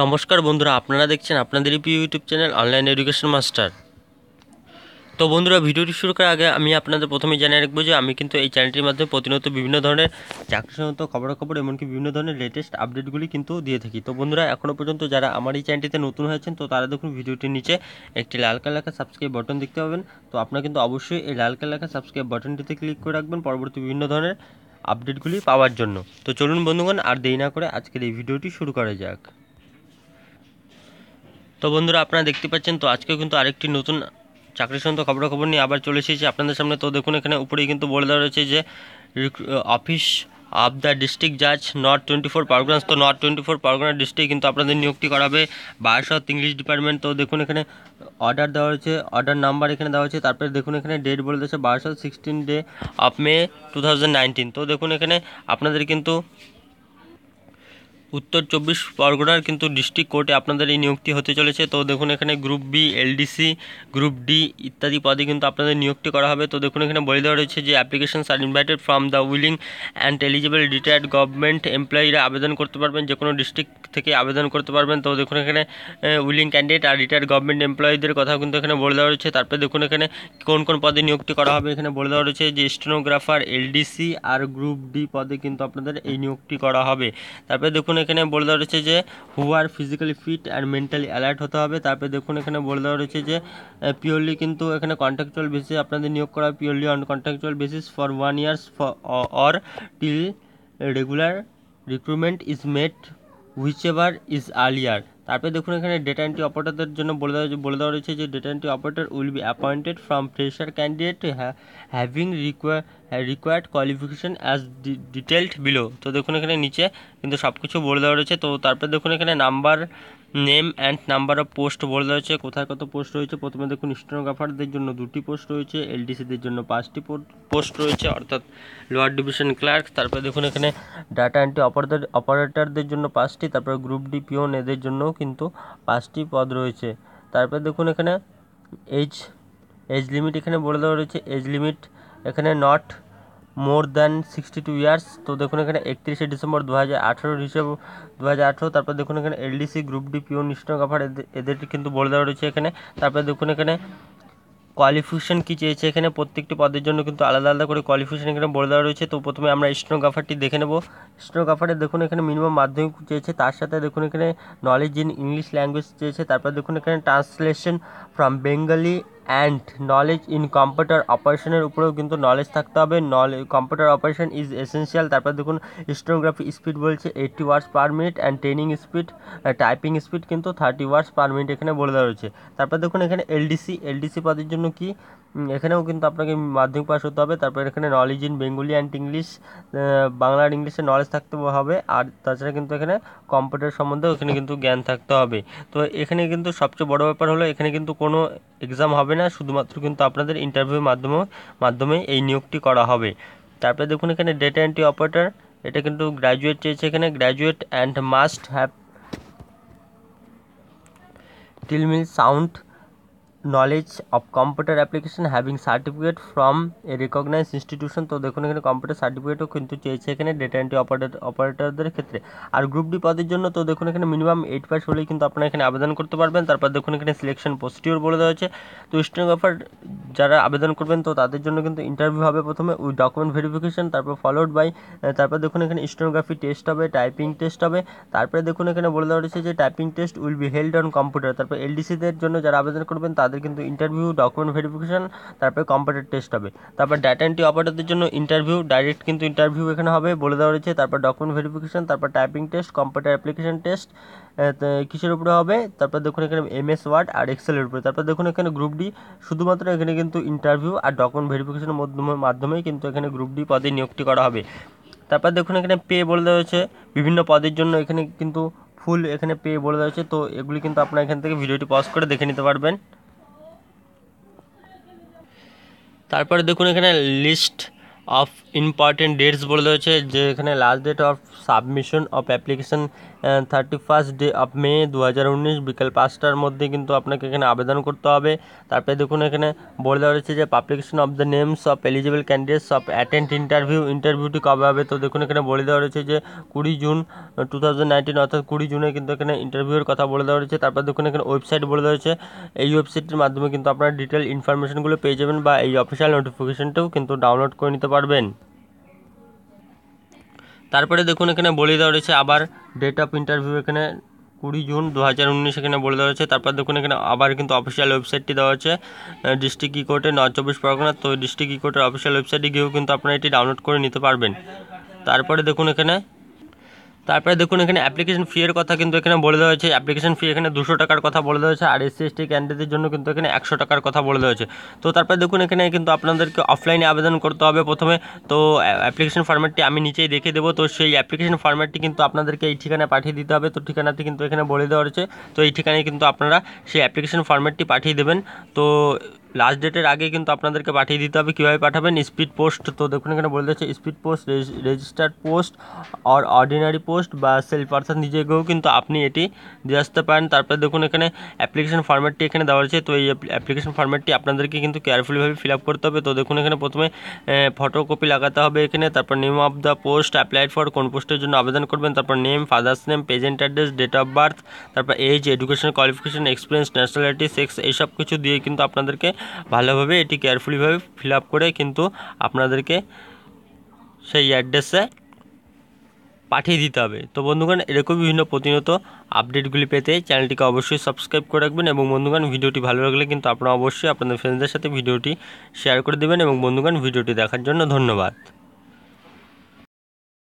নমস্কার বন্ধুরা আপনারা দেখছেন আপনাদের প্রিয় YouTube channel online education master তো বন্ধুরা ভিডিওটি শুরু করার আগে আমি আপনাদের প্রথমে জানিয়ে রাখবো যে আমি কিন্তু এই চ্যানেলটির মাধ্যমে প্রতিনিয়ত বিভিন্ন ধরনের চাকরি সংক্রান্ত খবরাখবর এমনকি বিভিন্ন ধরনের লেটেস্ট আপডেটগুলি কিন্তু দিয়ে থাকি তো বন্ধুরা এখনও পর্যন্ত যারা আমার এই চ্যানেলটিতে নতুন হয়েছেন তো তারা দেখুন ভিডিওটির নিচে একটি লাল কালার লেখা সাবস্ক্রাইব বাটন দেখতে পাবেন তো আপনারা কিন্তু অবশ্যই এই লাল কালার লেখা সাবস্ক্রাইব বাটনটিতে ক্লিক করে রাখবেন পরবর্তী বিভিন্ন ধরনের আপডেটগুলি পাওয়ার জন্য তো চলুন বন্ধুগণ আর দেরি না করে আজকের এই ভিডিওটি শুরু করা যাক তো বন্ধুরা আপনারা দেখতে পাচ্ছেন তো আজকেও কিন্তু আরেকটি নতুন চাকরি সংক্রান্ত খবরাখবর নিয়ে আবার চলে এসেছি আপনাদের সামনে তো দেখুন এখানে উপরেই কিন্তু বলে দেওয়া রয়েছে যে অফিস অফ দ্য ডিস্ট্রিক্ট জাজ নর্থ টোয়েন্টি ফোর পারগনাস তো north twenty four Pargana district কিন্তু আপনাদের নিয়োগটি করা হবে ইংলিশ ডিপার্টমেন্ট তো দেখুন এখানে অর্ডার দেওয়া হয়েছে অর্ডার নাম্বার এখানে দেওয়া হয়েছে তারপরে দেখুন এখানে ডেট বলে দিয়েছে বারোশো sixteen day of May two thousand nineteen তো দেখুন এখানে আপনাদের কিন্তু উত্তর চব্বিশ পরগনার কিন্তু ডিস্ট্রিক্ট কোর্টে আপনাদের এই নিয়োগটি হতে চলেছে তো দেখুন এখানে group B LDC group D ইত্যাদি পদে কিন্তু আপনাদের নিয়োগটি করা হবে তো দেখুন এখানে বলে দেওয়া রয়েছে যে application are invited from the willing and eligible retired government এমপ্লয়িরা আবেদন করতে পারবেন যে কোনো ডিস্ট্রিক্ট থেকে আবেদন করতে পারবেন তো দেখুন এখানে উইলিং ক্যান্ডিডেট আর রিটায়ার্ড গভর্নমেন্ট এমপ্লয়িদের কথা কিন্তু এখানে বলে দেওয়া রয়েছে তারপরে দেখুন এখানে কোন কোন পদে নিয়োগটি করা হবে এখানে বলে দেওয়া রয়েছে যে স্টেনোগ্রাফার এলডিসি আর গ্রুপ ডি পদে কিন্তু আপনাদের এই নিয়োগটি করা হবে তারপরে দেখুন দেখুন এখানে বলে দেওয়া রয়েছে যে who are physically fit and mentally alert হতে হবে তারপরে দেখুন এখানে বলে দেওয়া রয়েছে যে পিওরলি কিন্তু এখানে কন্ট্রাকচুয়াল বেসিস আপনাদের নিয়োগ করা purely on contractual basis for one years or till regular recruitment is made whichever is earlier তারপরে দেখুন এখানে ডেটা এন্ট্রি অপারেটরদের জন্য বলে দেওয়া বলে দেওয়া রয়েছে যে data entry operator will be appointed from fresher candidate having require required qualification as detailed below তো দেখুন এখানে নিচে কিন্তু সব কিছু বলে দেওয়া রয়েছে তো তারপরে দেখুন এখানে number name and number of post বলে রয়েছে কোথায় কত পোস্ট রয়েছে প্রথমে দেখুন স্টেনোগ্রাফারদের জন্য দুটি পোস্ট রয়েছে এলডিসিদের জন্য পাঁচটি পোস্ট রয়েছে অর্থাৎ লোয়ার ডিভিশন ক্লার্ক তারপরে দেখুন এখানে ডাটা অ্যান্টি অপারেটার অপারেটরদের জন্য পাঁচটি তারপরে গ্রুপ ডি পিওন এদের জন্যও কিন্তু পাঁচটি পদ রয়েছে তারপরে দেখুন এখানে এজ এজ লিমিট এখানে বলে দেওয়া রয়েছে এজ লিমিট এখানে not more than sixty two years তো দেখুন এখানে একত্রিশে ডিসেম্বর দু হাজার আঠেরোর হিসেব দু হাজার আঠেরো তারপর দেখুন এখানে এলডিসি গ্রুপ ডি পিও নিশ্চয় কাফার এদের কিন্তু বলে দেওয়া রয়েছে এখানে তারপরে দেখুন এখানে কোয়ালিফিকেশন কী চেয়েছে এখানে প্রত্যেকটি পদের জন্য কিন্তু আলাদা আলাদা করে কোয়ালিফিকেশন এখানে বলে দেওয়া রয়েছে তো প্রথমে আমরা স্টোনোগ্রাফারটি দেখে নেব স্টোনোগ্রাফারে দেখুন এখানে মিনিমাম মাধ্যমিক চেয়েছে তার সাথে দেখুন এখানে নলেজ ইন ইংলিশ ল্যাঙ্গুয়েজ চেয়েছে তারপর দেখুন এখানে translation from Bengali and knowledge in computer অপারেশনের উপরেও কিন্তু নলেজ থাকতে হবে knowledge computer operation is essential তারপর দেখুন স্টোনোগ্রাফি স্পিড বলছে eighty words per minute and training speed typing speed কিন্তু থার্টি ওয়ার্স পার মিনিট এখানে বলে দেওয়া রয়েছে তারপর দেখুন এখানে এলডিসি এলডিসি পদের জন্য কি এখানেও কিন্তু আপনাকে মাধ্যমিক পাস হতে হবে তারপর এখানে knowledge in Bengali and English Bangla আর ইংলিশে নলেজ থাকতে হবে আর তাছাড়া কিন্তু এখানে কম্পিউটার সম্বন্ধেও এখানে কিন্তু জ্ঞান থাকতে হবে তো এখানে কিন্তু সবচেয়ে বড় ব্যাপার হলো এখানে কিন্তু কোনো এক্সাম হবে না শুধুমাত্র কিন্তু আপনাদের ইন্টারভিউর মাধ্যমে মাধ্যমে এই নিয়োগটি করা হবে তারপরে দেখুন এখানে ডেটা এন্ট্রি অপারেটর এটা কিন্তু গ্র্যাজুয়েট চেয়েছে এখানে গ্র্যাজুয়েট অ্যান্ড মাস্ট হ্যাভ টিলমিল sound knowledge of computer application having certificate from a recognise institution তো দেখুন এখানে কম্পিউটার সার্টিফিকেটও কিন্তু চেয়েছে এখানে ডেটা এন্ট্রি অপারেটরদের ক্ষেত্রে আর গ্রুপ ডি পদের জন্য তো দেখুন এখানে মিনিমাম এইট পাস হলেই কিন্তু আপনারা এখানে আবেদন করতে পারবেন তারপর দেখুন এখানে সিলেকশন প্রসিডিওর বলে দেওয়া হয়েছে তো স্টেনোগ্রাফার যারা আবেদন করবেন তো তাদের জন্য কিন্তু ইন্টারভিউ হবে প্রথমে উই ডকুমেন্ট ভেরিফিকেশন তারপর ফলোড বাই তারপর দেখুন এখানে স্টেনোগ্রাফি টেস্ট হবে টাইপিং টেস্ট হবে তারপরে দেখুন এখানে বলে দেওয়া হয়েছে যে typing test will be held on computer তারপর এলডিসিদের জন্য যারা আবেদন করবেন তাদের তাদের কিন্তু ইন্টারভিউ ডকুমেন্ট ভেরিফিকেশান তারপরে কম্পিউটার টেস্ট হবে তারপর ডাটা এন্ট্রি অপারেটারদের জন্য ইন্টারভিউ ডাইরেক্ট কিন্তু ইন্টারভিউ এখানে হবে বলে দেওয়া রয়েছে তারপর ডকুমেন্ট ভেরিফিকেশান তারপর typing test computer application test কিসের উপরে হবে তারপর দেখুন এখানে এমএস ওয়ার্ড আর এক্সেলের উপরে তারপর দেখুন এখানে গ্রুপ ডি শুধুমাত্র এখানে কিন্তু ইন্টারভিউ আর ডকুমেন্ট ভেরিফিকেশানের মাধ্যমে কিন্তু এখানে গ্রুপ ডি পদে নিয়োগটি করা হবে তারপর দেখুন এখানে পে বলে দেওয়া হয়েছে বিভিন্ন পদের জন্য এখানে কিন্তু ফুল এখানে পে বলে দেওয়া হয়েছে তো এগুলি কিন্তু আপনার এখান থেকে ভিডিওটি পজ করে দেখে নিতে পারবেন তারপরে দেখুন এখানে লিস্ট অফ ইম্পর্টেন্ট ডেটস বলে রয়েছে যে এখানে last date of submission of application thirty first day of May দু হাজার উনিশ বিকেল পাঁচটার মধ্যে কিন্তু আপনাকে এখানে আবেদন করতে হবে তারপরে দেখুন এখানে বলে দেওয়া রয়েছে যে publication of the names of eligible candidates of attend interview ইন্টারভিউটি কবে হবে তো দেখুন এখানে বলে দেওয়া রয়েছে যে কুড়ি জুন টু থাউজেন্ড নাইনটিন অর্থাৎ কুড়ি জুনে কিন্তু এখানে ইন্টারভিউয়ের কথা বলে দেওয়া রয়েছে তারপর দেখুন এখানে ওয়েবসাইট বলে দেওয়া রয়েছে এই ওয়েবসাইটের মাধ্যমে কিন্তু আপনার ডিটেল ইনফরমেশনগুলো পেয়ে যাবেন বা এই অফিসিয়াল নোটিফিকেশনটাও কিন্তু ডাউনলোড করে নিতে পারবেন তারপরে দেখুন এখানে বলে দেওয়া রয়েছে আবার ডেট অফ ইন্টারভিউ এখানে কুড়ি জুন দু হাজার উনিশ এখানে বলে দেওয়া হয়েছে তারপর দেখুন এখানে আবার কিন্তু অফিসিয়াল ওয়েবসাইটটি দেওয়া হয়েছে ডিস্ট্রিক্ট ই কোর্টে নর্থ চব্বিশ পরগনা তো ডিস্ট্রিক্ট ই কোর্টের অফিসিয়াল ওয়েবসাইটে গিয়েও কিন্তু আপনারা এটি ডাউনলোড করে নিতে পারবেন তারপরে দেখুন এখানে তারপরে দেখুন এখানে অ্যাপ্লিকেশন ফিয়ের কথা কিন্তু এখানে বলে দেওয়া হয়েছে অ্যাপ্লিকেশন ফি এখানে দুশো টাকার কথা বলে দেওয়া হয়েছে আর এসসি এসটি ক্যান্ডিডেটের জন্য কিন্তু এখানে একশো টাকার কথা বলে দেওয়া হয়েছে তো তারপরে দেখুন এখানে কিন্তু আপনাদেরকে অফলাইনে আবেদন করতে হবে প্রথমে তো অ্যাপ্লিকেশন ফর্ম্যাটটি আমি নিচেই দেখে দেবো তো সেই অ্যাপ্লিকেশন ফর্ম্যাটটি কিন্তু আপনাদেরকে এই ঠিকানায় পাঠিয়ে দিতে হবে তো ঠিকানাতে কিন্তু এখানে বলে দেওয়া হয়েছে তো এই ঠিকানায় কিন্তু আপনারা সেই অ্যাপ্লিকেশন ফর্ম্যাটটি পাঠিয়ে দেবেন তো লাস্ট ডেটের আগে কিন্তু আপনাদেরকে পাঠিয়ে দিতে হবে কীভাবে পাঠাবেন স্পিড পোস্ট তো দেখুন এখানে বলে দিচ্ছে speed post registered post or ordinary post বা সেল পার্সন নিজে গিয়েও কিন্তু আপনি এটি দিয়ে আসতে পারেন তারপরে দেখুন এখানে অ্যাপ্লিকেশন ফর্ম্যাটটি এখানে দেওয়া রয়েছে তো এই অ্যাপ্লিকেশন ফর্ম্যাটটি আপনাদেরকে কিন্তু কেয়ারফুলিভাবে ফিল আপ করতে হবে তো দেখুন এখানে প্রথমে ফটোকপি লাগাতে হবে এখানে তারপর name of the post applied for কোন পোস্টের জন্য আবেদন করবেন তারপর name father's name present address date of birth তারপর age education qualification experience nationality sex এইসব কিছু দিয়ে কিন্তু আপনাদেরকে ভালোভাবে এটি কেয়ারফুলিভাবে ফিল আপ করে কিন্তু আপনাদেরকে সেই অ্যাড্রেসে পাঠিয়ে দিতে হবে তো বন্ধুগণ এরকম বিভিন্ন প্রতিনিয়ত আপডেটগুলি পেতে চ্যানেলটিকে অবশ্যই সাবস্ক্রাইব করে রাখবেন এবং বন্ধুগণ ভিডিওটি ভালো লাগলে কিন্তু আপনারা অবশ্যই আপনাদের ফ্রেন্ডদের সাথে ভিডিওটি শেয়ার করে দেবেন এবং বন্ধুগণ ভিডিওটি দেখার জন্য ধন্যবাদ